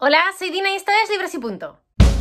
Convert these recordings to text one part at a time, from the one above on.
Hola, soy Dina y esto es Libros y Punto. vengo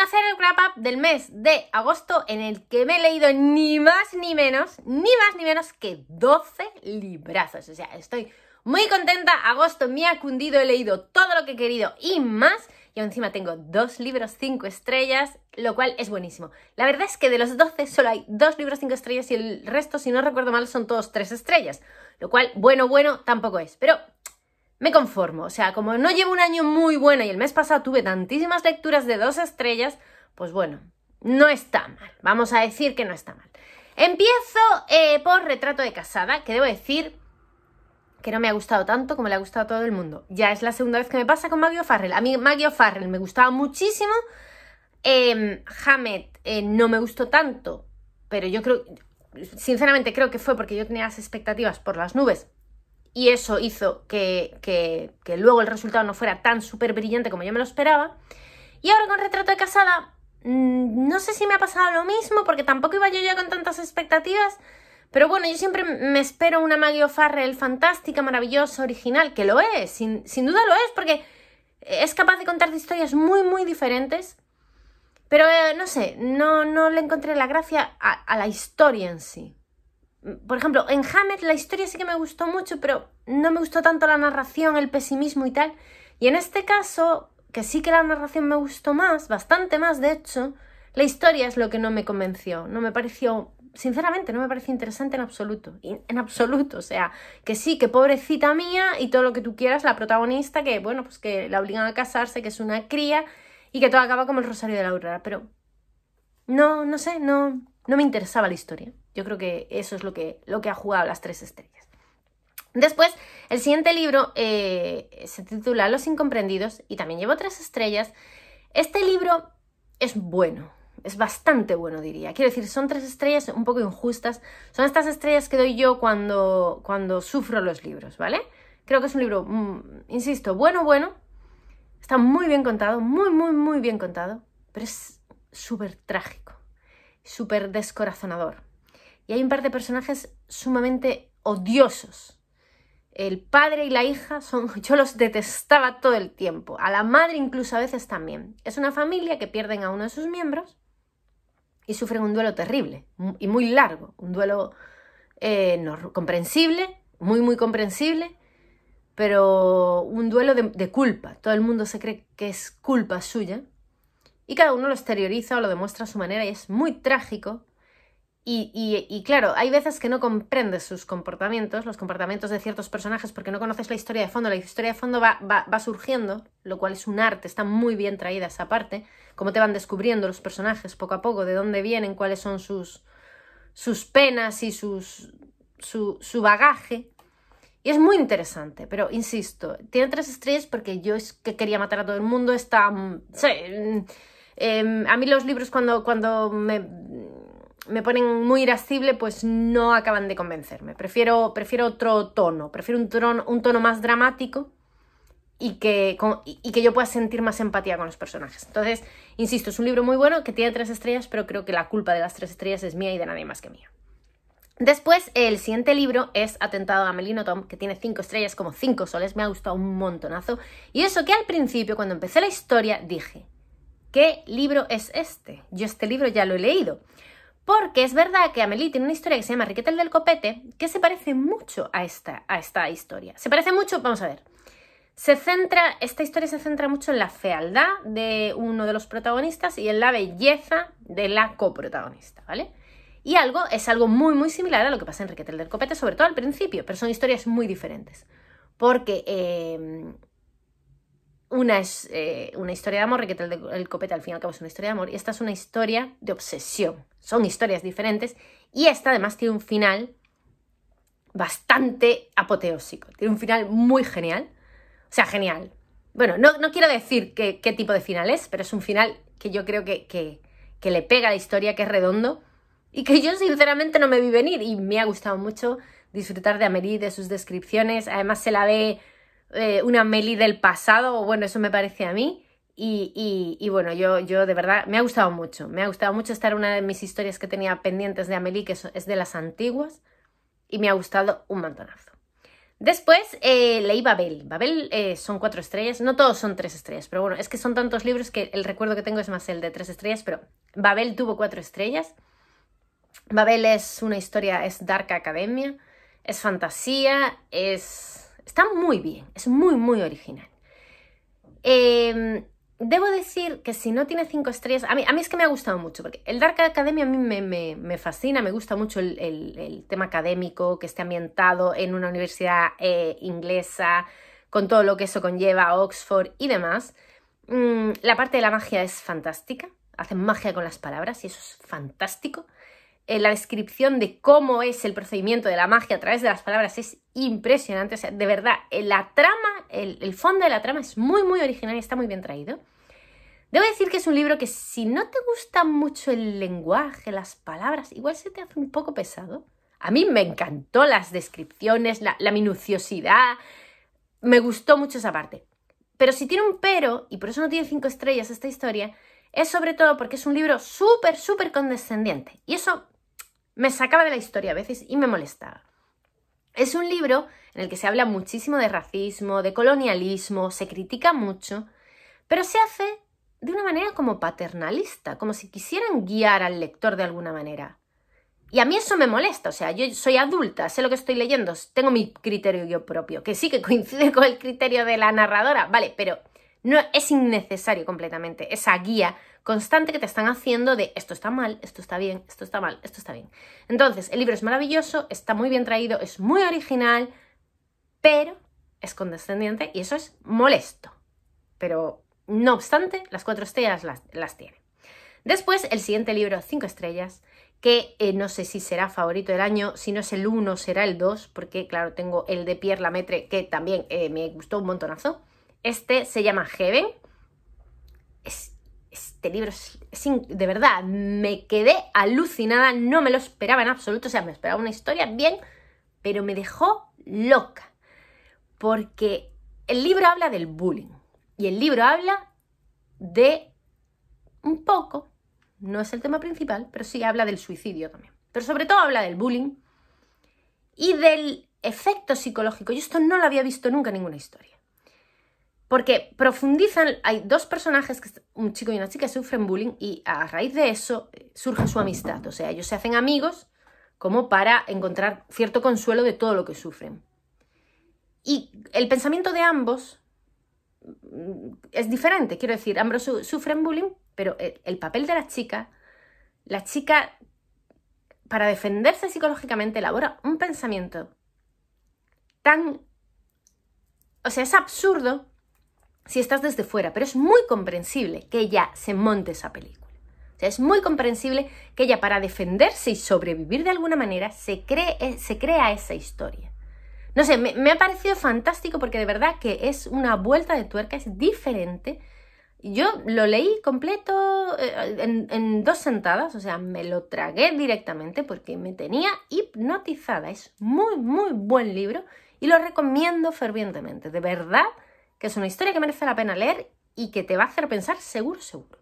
a hacer el wrap up del mes de agosto en el que me he leído ni más ni menos, ni más ni menos que 12 librazos. O sea, estoy muy contenta, agosto me ha cundido, he leído todo lo que he querido y más. Y encima tengo dos libros 5 estrellas, lo cual es buenísimo. La verdad es que de los 12 solo hay dos libros cinco estrellas y el resto, si no recuerdo mal, son todos tres estrellas. Lo cual, bueno, bueno, tampoco es. Pero me conformo. O sea, como no llevo un año muy bueno y el mes pasado tuve tantísimas lecturas de dos estrellas, pues bueno, no está mal. Vamos a decir que no está mal. Empiezo eh, por Retrato de Casada, que debo decir que no me ha gustado tanto como le ha gustado a todo el mundo. Ya es la segunda vez que me pasa con Maggie O'Farrell. A mí Maggie O'Farrell me gustaba muchísimo. Em, eh, no me gustó tanto, pero yo creo, sinceramente creo que fue porque yo tenía las expectativas por las nubes y eso hizo que, luego el resultado no fuera tan súper brillante como yo me lo esperaba. Y ahora con Retrato de Casada, mm, no sé si me ha pasado lo mismo, porque tampoco iba yo ya con tantas expectativas, pero bueno, yo siempre me espero una Maggie O'Farrell fantástica, maravillosa, original, que lo es, sin, duda lo es, porque es capaz de contar historias muy, muy diferentes. Pero eh, no sé, no, no le encontré la gracia a, la historia en sí. Por ejemplo, en Hammer la historia sí que me gustó mucho, pero no me gustó tanto la narración, el pesimismo y tal. Y en este caso, que sí que la narración me gustó más, bastante más de hecho, la historia es lo que no me convenció. No me pareció, sinceramente, no me pareció interesante en absoluto. En absoluto, o sea, que sí, que pobrecita mía y todo lo que tú quieras, la protagonista que, bueno, pues que la obligan a casarse, que es una cría y que todo acaba como el Rosario de la Aurora. Pero no, no sé, no, no me interesaba la historia. Yo creo que eso es lo que, lo que ha jugado las tres estrellas. Después, el siguiente libro eh, se titula Los incomprendidos y también lleva tres estrellas. Este libro es bueno, es bastante bueno, diría. Quiero decir, son tres estrellas un poco injustas. Son estas estrellas que doy yo cuando, cuando sufro los libros, ¿vale? Creo que es un libro, mm, insisto, bueno, bueno. Está muy bien contado, muy, muy, muy bien contado, pero es súper trágico, súper descorazonador hay un par de personajes sumamente odiosos. El padre y la hija son, yo los detestaba todo el tiempo, a la madre incluso a veces también. Es una familia que pierden a uno de sus miembros y sufren un duelo terrible y muy largo, un duelo eh, comprensible, muy, muy comprensible, pero un duelo de, de, culpa. Todo el mundo se cree que es culpa suya y cada uno lo exterioriza o lo demuestra a su manera y es muy trágico y, claro, hay veces que no comprendes sus comportamientos, los comportamientos de ciertos personajes, porque no conoces la historia de fondo. La historia de fondo va, surgiendo, lo cual es un arte, está muy bien traída esa parte, cómo te van descubriendo los personajes poco a poco, de dónde vienen, cuáles son sus, sus penas y sus, su, su bagaje. Y es muy interesante, pero insisto, tiene tres estrellas porque yo es que quería matar a todo el mundo, está... Mm, mm, em, a mí los libros cuando, cuando me me ponen muy irascible, pues no acaban de convencerme. Prefiero, prefiero otro tono, prefiero un tono, un tono más dramático y que, y, que yo pueda sentir más empatía con los personajes. Entonces, insisto, es un libro muy bueno que tiene tres estrellas, pero creo que la culpa de las tres estrellas es mía y de nadie más que mía. Después, el siguiente libro es Atentado a Melino Tom, que tiene cinco estrellas como cinco soles, me ha gustado un montonazo. Y eso que al principio, cuando empecé la historia, dije, ¿qué libro es este? Yo este libro ya lo he leído. Porque es verdad que Amelie tiene una historia que se llama Riquetel del Copete, que se parece mucho a esta, a esta historia. Se parece mucho, vamos a ver. Se centra, esta historia se centra mucho en la fealdad de uno de los protagonistas y en la belleza de la coprotagonista, ¿vale? Y algo es algo muy, muy similar a lo que pasa en Riquetel del Copete, sobre todo al principio, pero son historias muy diferentes. Porque eh, una es eh, una historia de amor, requete el, el, copete al final y cabo es una historia de amor, y esta es una historia de obsesión. Son historias diferentes y esta además tiene un final bastante apoteósico. Tiene un final muy genial. O sea, genial. Bueno, no, no quiero decir qué, qué tipo de final es, pero es un final que yo creo que, que, que le pega a la historia, que es redondo y que yo sinceramente no me vi venir y me ha gustado mucho disfrutar de Amelie, de sus descripciones. Además se la ve eh, una Meli del pasado, o bueno, eso me parece a mí. Y, bueno, yo, yo de verdad me ha gustado mucho. Me ha gustado mucho estar una de mis historias que tenía pendientes de Amelie, que es de las antiguas, y me ha gustado un montonazo. Después eh, leí Babel. Babel eh, son cuatro estrellas, no todos son tres estrellas, pero bueno, es que son tantos libros que el recuerdo que tengo es más el de tres estrellas, pero Babel tuvo cuatro estrellas. Babel es una historia, es Dark Academia, es fantasía, es Está muy bien, es muy, muy original. Em, debo decir que si no tiene cinco estrellas, a mí, es que me ha gustado mucho, porque el Dark Academy a mí me, fascina, me gusta mucho el, tema académico, que esté ambientado en una universidad eh, inglesa, con todo lo que eso conlleva, Oxford y demás. Mm, la parte de la magia es fantástica, hacen magia con las palabras y eso es fantástico. Eh, la descripción de cómo es el procedimiento de la magia a través de las palabras es impresionante. O sea, de verdad, eh, la trama, el, fondo de la trama es muy, muy original y está muy bien traído. Debo decir que es un libro que si no te gusta mucho el lenguaje, las palabras, igual se te hace un poco pesado. A mí me encantó las descripciones, la, la minuciosidad, me gustó mucho esa parte. Pero si tiene un pero, y por eso no tiene cinco estrellas esta historia, es sobre todo porque es un libro súper, súper condescendiente. Y eso me sacaba de la historia a veces y me molestaba. Es un libro en el que se habla muchísimo de racismo, de colonialismo, se critica mucho, pero se hace de una manera como paternalista, como si quisieran guiar al lector de alguna manera. Y a mí eso me molesta, o sea, yo soy adulta, sé lo que estoy leyendo, tengo mi criterio yo propio, que sí que coincide con el criterio de la narradora, vale, pero no es innecesario completamente esa guía constante que te están haciendo de esto está mal, esto está bien, esto está mal, esto está bien. Entonces, el libro es maravilloso, está muy bien traído, es muy original, pero es condescendiente y eso es molesto. Pero no obstante, las cuatro estrellas las, tiene. Después, el siguiente libro, Cinco Estrellas, que eh, no sé si será favorito del año, si no es el uno, será el 2, porque claro, tengo el de Pierre Lametre, que también eh, me gustó un montonazo. Este se llama Heaven. Es, este libro de verdad, me quedé alucinada, no me lo esperaba en absoluto, o sea, me esperaba una historia bien, pero me dejó loca, porque el libro habla del bullying y el libro habla de un poco, no es el tema principal, pero sí habla del suicidio también. Pero sobre todo habla del bullying y del efecto psicológico. Yo esto no lo había visto nunca en ninguna historia. Porque profundizan, hay dos personajes, que, un chico y una chica, que sufren bullying y a raíz de eso eh, surge su amistad. O sea, ellos se hacen amigos como para encontrar cierto consuelo de todo lo que sufren. Y el pensamiento de ambos mm, es diferente, quiero decir, ambos sufren bullying, pero el, el papel de la chica, la chica para defenderse psicológicamente elabora un pensamiento tan... O sea, es absurdo si estás desde fuera, pero es muy comprensible que ella se monte esa película. O sea, es muy comprensible que ella para defenderse y sobrevivir de alguna manera se, eh, se crea esa historia. No sé, me, ha parecido fantástico porque de verdad que es una vuelta de tuerca, es diferente. Yo lo leí completo eh, en, en dos sentadas, o sea, me lo tragué directamente porque me tenía hipnotizada. Es muy, muy buen libro y lo recomiendo fervientemente. De verdad, que es una historia que merece la pena leer y que te va a hacer pensar seguro, seguro.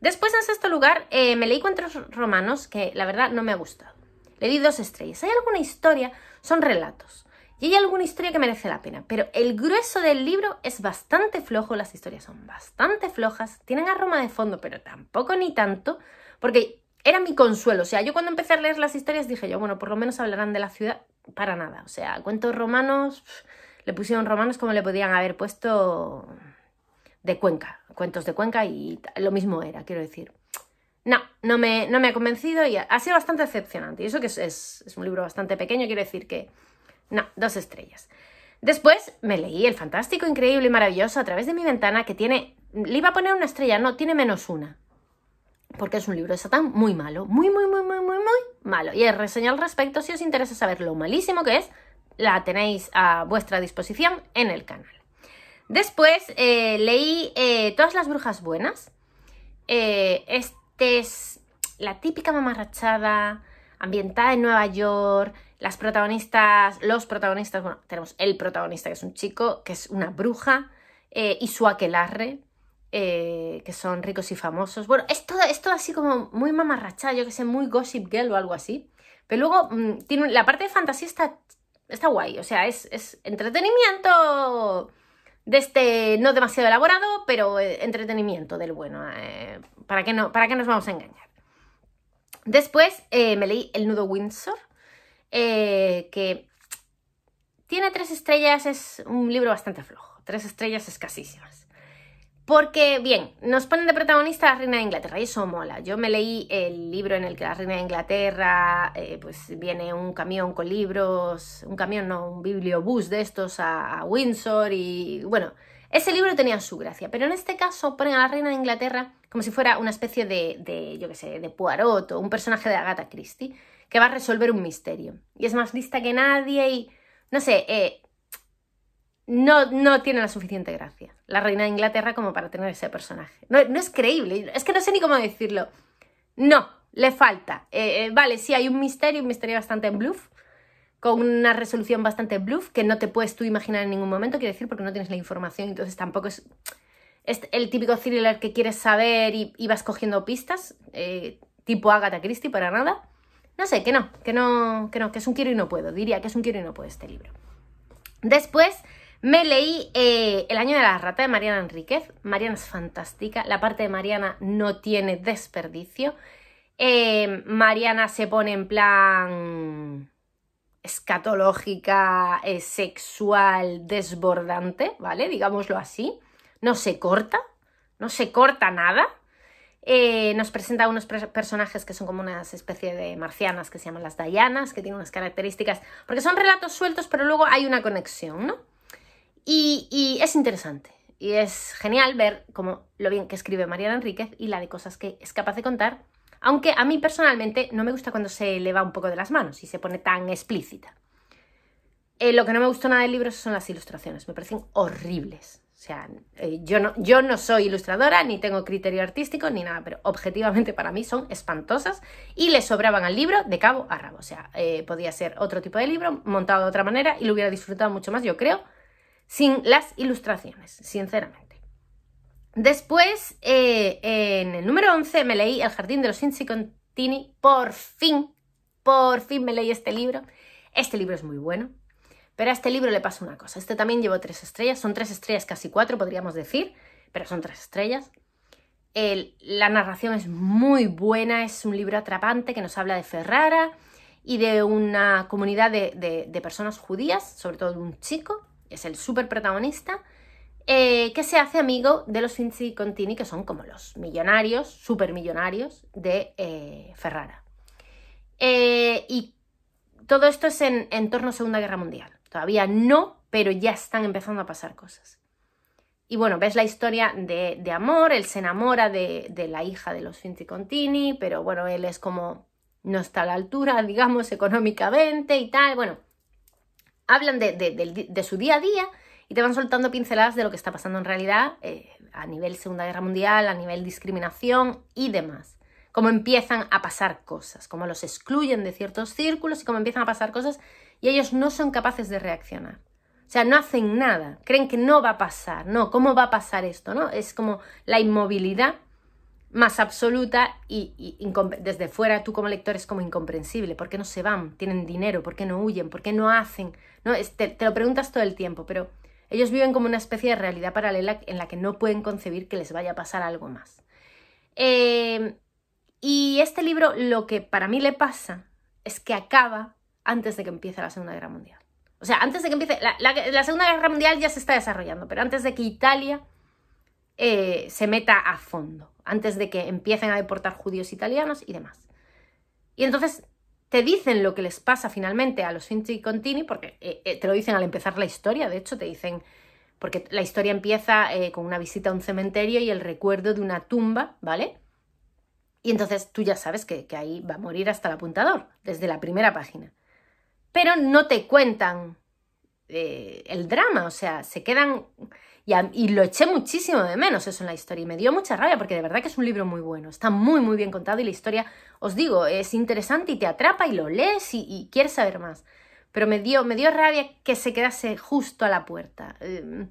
Después, en sexto lugar, eh, me leí Cuentos Romanos, que la verdad no me ha gustado. Le di dos estrellas. Hay alguna historia, son relatos. Y hay alguna historia que merece la pena, pero el grueso del libro es bastante flojo, las historias son bastante flojas, tienen a Roma de fondo, pero tampoco ni tanto, porque era mi consuelo. O sea, yo cuando empecé a leer las historias dije yo, bueno, por lo menos hablarán de la ciudad para nada. O sea, cuentos romanos... Le pusieron romanos como le podían haber puesto de Cuenca, cuentos de Cuenca y lo mismo era, quiero decir. No, no me, no me ha convencido y ha sido bastante decepcionante. Y eso que es, un libro bastante pequeño, quiero decir que... No, dos estrellas. Después me leí El fantástico, increíble y maravilloso a través de mi ventana que tiene... Le iba a poner una estrella, no, tiene menos una. Porque es un libro de Satán muy malo, muy, muy, muy, muy, muy, muy malo. Y es reseña al respecto si os interesa saber lo malísimo que es la tenéis a vuestra disposición en el canal. Después eh, leí eh, Todas las brujas buenas. Esta eh, este es la típica mamarrachada ambientada en Nueva York. Las protagonistas, los protagonistas, bueno, tenemos el protagonista que es un chico, que es una bruja, y su aquelarre, que son ricos y famosos. Bueno, es todo, es así como muy mamarrachada, yo que sé, muy Gossip Girl o algo así. Pero luego mm, tiene la parte de fantasía está está guay, o sea, es, entretenimiento de este no demasiado elaborado, pero eh, entretenimiento del bueno. Eh, ¿para, qué no, ¿Para qué nos vamos a engañar? Después eh, me leí El Nudo Windsor, que tiene tres estrellas, es un libro bastante flojo. Tres estrellas escasísimas. Porque, bien, nos ponen de protagonista a la reina de Inglaterra y eso mola. Yo me leí el libro en el que la reina de Inglaterra, eh, pues viene un camión con libros, un camión, no, un bibliobús de estos a, Windsor y, bueno, ese libro tenía su gracia, pero en este caso ponen a la reina de Inglaterra como si fuera una especie de, yo qué sé, de Poirot o un personaje de Agatha Christie que va a resolver un misterio. Y es más lista que nadie y, no sé, eh, no, no tiene la suficiente gracia. La reina de Inglaterra como para tener ese personaje. No, es creíble, es que no sé ni cómo decirlo. No, le falta. Eh, eh, vale, sí, hay un misterio, un misterio bastante bluff, con una resolución bastante bluff que no te puedes tú imaginar en ningún momento, quiero decir, porque no tienes la información, entonces tampoco es, es el típico thriller que quieres saber y, vas cogiendo pistas, eh, tipo Agatha Christie, para nada. No sé, que no, que no, que no, que es un quiero y no puedo. Diría que es un quiero y no puedo este libro. Después me leí eh, El año de la rata de Mariana Enríquez. Mariana es fantástica. La parte de Mariana no tiene desperdicio. Eh, Mariana se pone en plan escatológica, eh, sexual, desbordante, ¿vale? Digámoslo así. No se corta, no se corta nada. nos presenta unos personajes que son como una especie de marcianas que se llaman las Dayanas, que tienen unas características, porque son relatos sueltos, pero luego hay una conexión, ¿no? Y, es interesante. Y es genial ver cómo lo bien que escribe Mariana Enríquez y la de cosas que es capaz de contar. Aunque a mí personalmente no me gusta cuando se le va un poco de las manos y se pone tan explícita. Eh, lo que no me gustó nada del libro son las ilustraciones. Me parecen horribles. O sea, eh, yo, no, yo no soy ilustradora, ni tengo criterio artístico, ni nada, pero objetivamente para mí son espantosas y le sobraban al libro de cabo a rabo. O sea, eh, podía ser otro tipo de libro, montado de otra manera y lo hubiera disfrutado mucho más, yo creo, sin las ilustraciones, sinceramente. Después, eh, en el número 11 me leí El jardín de los Insicontini, por fin, por fin me leí este libro. Este libro es muy bueno, pero a este libro le pasa una cosa. Este también llevó tres estrellas, son tres estrellas, casi cuatro podríamos decir, pero son tres estrellas. la narración es muy buena, es un libro atrapante que nos habla de Ferrara y de una comunidad de, de personas judías, sobre todo de un chico, es el súper protagonista, eh, que se hace amigo de los y Contini, que son como los millonarios, supermillonarios de eh, Ferrara. Eh, y todo esto es en, torno a Segunda Guerra Mundial. Todavía no, pero ya están empezando a pasar cosas. Y bueno, ves la historia de, de amor, él se enamora de, de, la hija de los Vinci Contini, pero bueno, él es como, no está a la altura, digamos, económicamente y tal. Bueno, hablan de, su día a día y te van soltando pinceladas de lo que está pasando en realidad eh, a nivel Segunda Guerra Mundial, a nivel discriminación y demás. Cómo empiezan a pasar cosas, cómo los excluyen de ciertos círculos y cómo empiezan a pasar cosas y ellos no son capaces de reaccionar. O sea, no hacen nada, creen que no va a pasar, no, ¿cómo va a pasar esto? ¿No? Es como la inmovilidad más absoluta y, desde fuera tú como lector es como incomprensible. ¿Por qué no se van? ¿Tienen dinero? ¿Por qué no huyen? ¿Por qué no hacen? ¿No? te, lo preguntas todo el tiempo, pero ellos viven como una especie de realidad paralela en la que no pueden concebir que les vaya a pasar algo más. Eh, y este libro lo que para mí le pasa es que acaba antes de que empiece la Segunda Guerra Mundial. O sea, antes de que empiece, la Segunda Guerra Mundial ya se está desarrollando, pero antes de que Italia eh, se meta a fondo, antes de que empiecen a deportar judíos italianos y demás. Y entonces te dicen lo que les pasa finalmente a los Finchi y Contini, porque eh, eh, te lo dicen al empezar la historia, de hecho te dicen, porque la historia empieza con una visita a un cementerio y el recuerdo de una tumba, ¿vale? Y entonces tú ya sabes que ahí va a morir hasta el apuntador, desde la primera página. Pero no te cuentan el drama, o sea, se quedan y, lo eché muchísimo de menos eso en la historia y me dio mucha rabia porque de verdad que es un libro muy bueno, está muy muy bien contado y la historia, os digo, es interesante y te atrapa y lo lees y, quieres saber más. Pero me dio, me dio rabia que se quedase justo a la puerta. Em,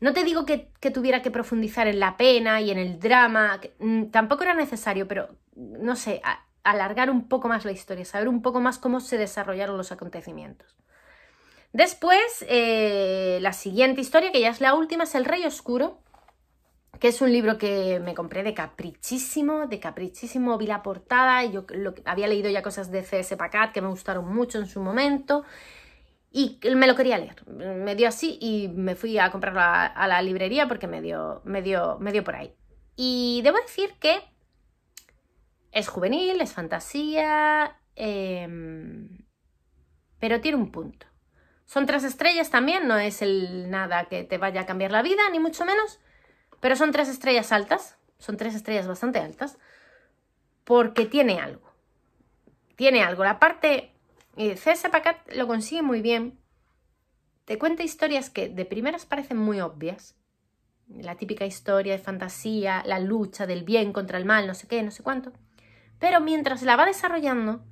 no te digo que, tuviera que profundizar en la pena y en el drama, mm, tampoco era necesario, pero no sé, alargar un poco más la historia, saber un poco más cómo se desarrollaron los acontecimientos. Después, eh, la siguiente historia, que ya es la última, es El Rey Oscuro, que es un libro que me compré de caprichísimo, de caprichísimo, vi la portada, y yo había leído ya cosas de CS Pacat que me gustaron mucho en su momento y me lo quería leer, me dio así y me fui a comprarlo a, la librería porque me dio, me, por ahí. Y debo decir que es juvenil, es fantasía, em, pero tiene un punto. Son tres estrellas también, no es el nada que te vaya a cambiar la vida, ni mucho menos, pero son tres estrellas altas, son tres estrellas bastante altas, porque tiene algo. Tiene algo. La parte C.S. Eh, César Pacat lo consigue muy bien. Te cuenta historias que de primeras parecen muy obvias. La típica historia de fantasía, la lucha del bien contra el mal, no sé qué, no sé cuánto. Pero mientras la va desarrollando,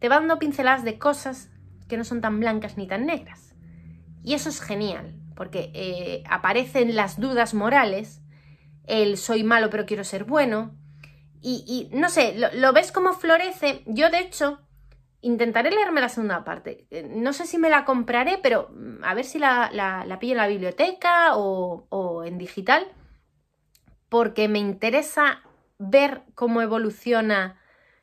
te va dando pinceladas de cosas que no son tan blancas ni tan negras. Y eso es genial, porque eh, aparecen las dudas morales, el soy malo pero quiero ser bueno, y, no sé, lo, ves como florece. Yo de hecho intentaré leerme la segunda parte. Eh, no sé si me la compraré, pero mm, a ver si la, pillo en la biblioteca o, en digital, porque me interesa ver cómo evoluciona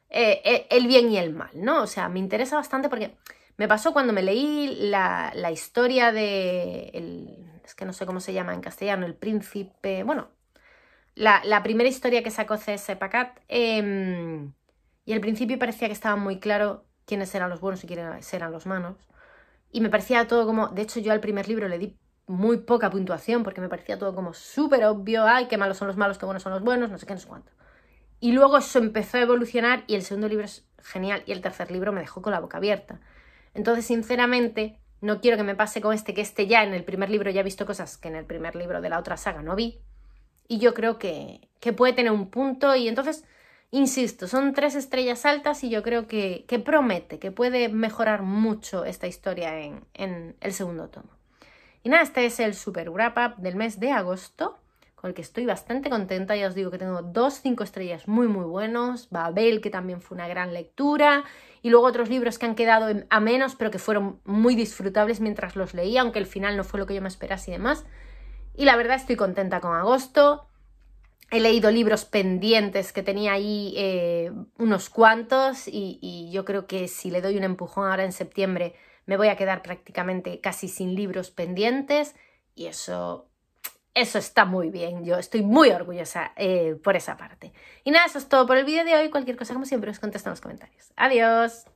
eh, e, el bien y el mal, ¿no? O sea, me interesa bastante porque me pasó cuando me leí la, historia de. es que no sé cómo se llama en castellano, el príncipe. Bueno, la, primera historia que sacó C.S. Pacat. Em, y al principio parecía que estaba muy claro quiénes eran los buenos y quiénes eran los malos. Y me parecía todo como. De hecho, yo al primer libro le di muy poca puntuación porque me parecía todo como súper obvio. Ay, qué malos son los malos, qué buenos son los buenos, no sé qué, no sé cuánto. Y luego eso empezó a evolucionar y el segundo libro es genial y el tercer libro me dejó con la boca abierta. Entonces, sinceramente, no quiero que me pase con este, que este ya en el primer libro ya he visto cosas que en el primer libro de la otra saga no vi. Y yo creo que, que puede tener un punto y entonces, insisto, son tres estrellas altas y yo creo que, que promete, que puede mejorar mucho esta historia en, en el segundo tomo. Y nada, este es el Super Wrap Up del mes de agosto con el que estoy bastante contenta. Ya os digo que tengo dos cinco estrellas muy, muy buenos. Babel, que también fue una gran lectura. Y luego otros libros que han quedado a menos, pero que fueron muy disfrutables mientras los leía, aunque el final no fue lo que yo me esperase y demás. Y la verdad estoy contenta con agosto. He leído libros pendientes que tenía ahí eh, unos cuantos y yo creo que si le doy un empujón ahora en septiembre me voy a quedar prácticamente casi sin libros pendientes y eso eso está muy bien, yo estoy muy orgullosa eh, por esa parte. Y nada, eso es todo por el vídeo de hoy. Cualquier cosa, como siempre, os contesto en los comentarios. Adiós.